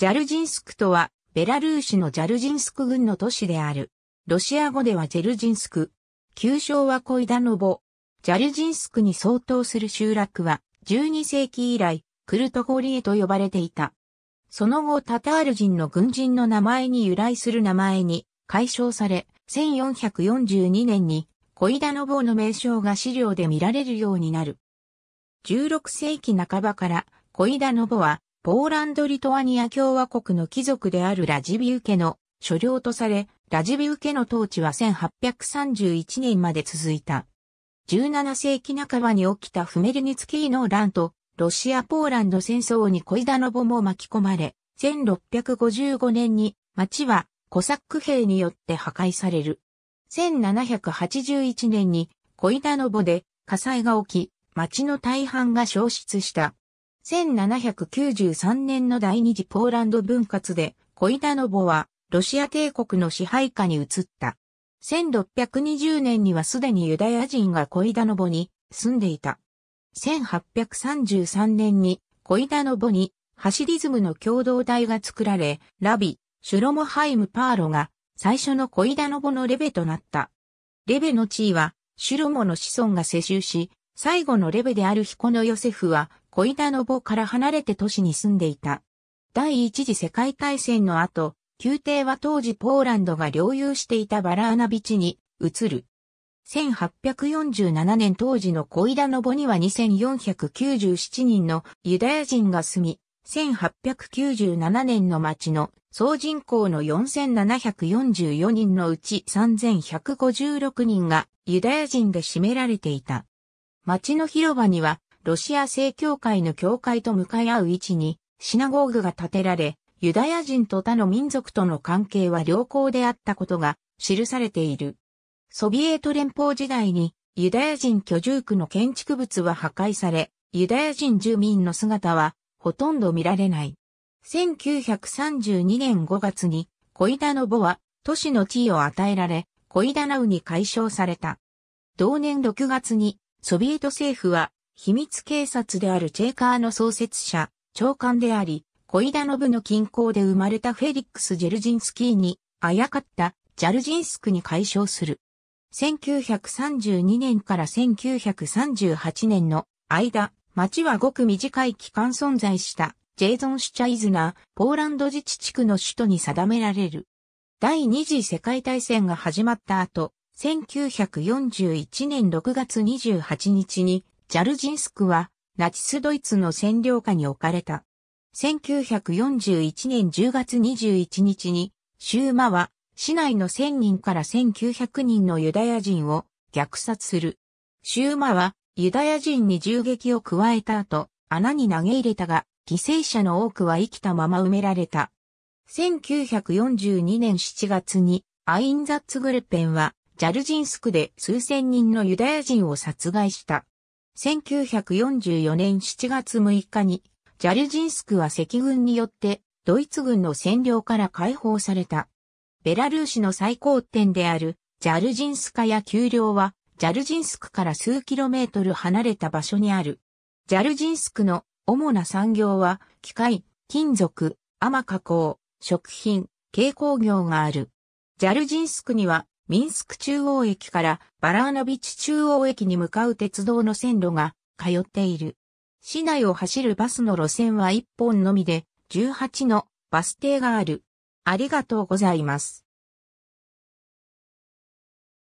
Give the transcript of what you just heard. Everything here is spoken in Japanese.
ジャルジンスクとは、ベラルーシのジャルジンスク軍の都市である。ロシア語ではジェルジンスク。旧称はコイダノボ。ジャルジンスクに相当する集落は、12世紀以来、クルトゴリエと呼ばれていた。その後タタール人の軍人の名前に由来する名前に、解消され、1442年に、コイダノボの名称が資料で見られるようになる。16世紀半ばから、コイダノボは、ポーランド・リトアニア共和国の貴族であるラジビウ家の所領とされ、ラジビウ家の統治は1831年まで続いた。17世紀半ばに起きたフメルニツキーの乱と、ロシア・ポーランド戦争にコイダノボも巻き込まれ、1655年に町はコサック兵によって破壊される。1781年にコイダノボで火災が起き、町の大半が消失した。1793年の第二次ポーランド分割で、コイダノボは、ロシア帝国の支配下に移った。1620年にはすでにユダヤ人がコイダノボに住んでいた。1833年にコイダノボにハシリズムの共同体が作られ、ラビ、シュロモハイム・パーロが最初のコイダノボのレベとなった。レベの地位はシュロモの子孫が世襲し、最後のレベである彦のヨセフはコイダノボから離れて都市に住んでいた。第一次世界大戦の後、宮廷は当時ポーランドが領有していたバラーナビチに移る。1847年当時のコイダノボには2497人のユダヤ人が住み、1897年の町の総人口の4744人のうち3156人がユダヤ人で占められていた。町の広場にはロシア正教会の教会と向かい合う位置に、シナゴーグが建てられ、ユダヤ人と他の民族との関係は良好であったことが記されている。ソビエト連邦時代にユダヤ人居住区の建築物は破壊され、ユダヤ人住民の姿はほとんど見られない。1932年5月にコイダノボは都市の地位を与えられ、コイダナウに解消された。同年6月にソビエト政府は秘密警察であるチェーカーの創設者、長官であり、小井田信の近郊で生まれたフェリックス・ジェルジンスキーに、あやかったジャルジンスクに解消する。1932年から1938年の間、町はごく短い期間存在したジェイゾン・シュチャイズナー、ポーランド自治地区の首都に定められる。第二次世界大戦が始まった後、1941年6月28日にジャルジンスクは、ナチスドイツの占領下に置かれた。1941年10月21日に、シューマは、市内の1000人から1900人のユダヤ人を虐殺する。シューマは、ユダヤ人に銃撃を加えた後、穴に投げ入れたが、犠牲者の多くは生きたまま埋められた。1942年7月に、アインザッツグルペンは、ジャルジンスクで数千人のユダヤ人を殺害した。1944年7月6日に、ジャルジンスクは赤軍によってドイツ軍の占領から解放された。ベラルーシの最高点であるジャルジンスカや丘陵は、ジャルジンスクから数キロメートル離れた場所にある。ジャルジンスクの主な産業は、機械、金属、甘加工、食品、軽工業がある。ジャルジンスクにはミンスク中央駅からバラーノビチ中央駅に向かう鉄道の線路が通っている。市内を走るバスの路線は1本のみで18のバス停がある。ありがとうございます。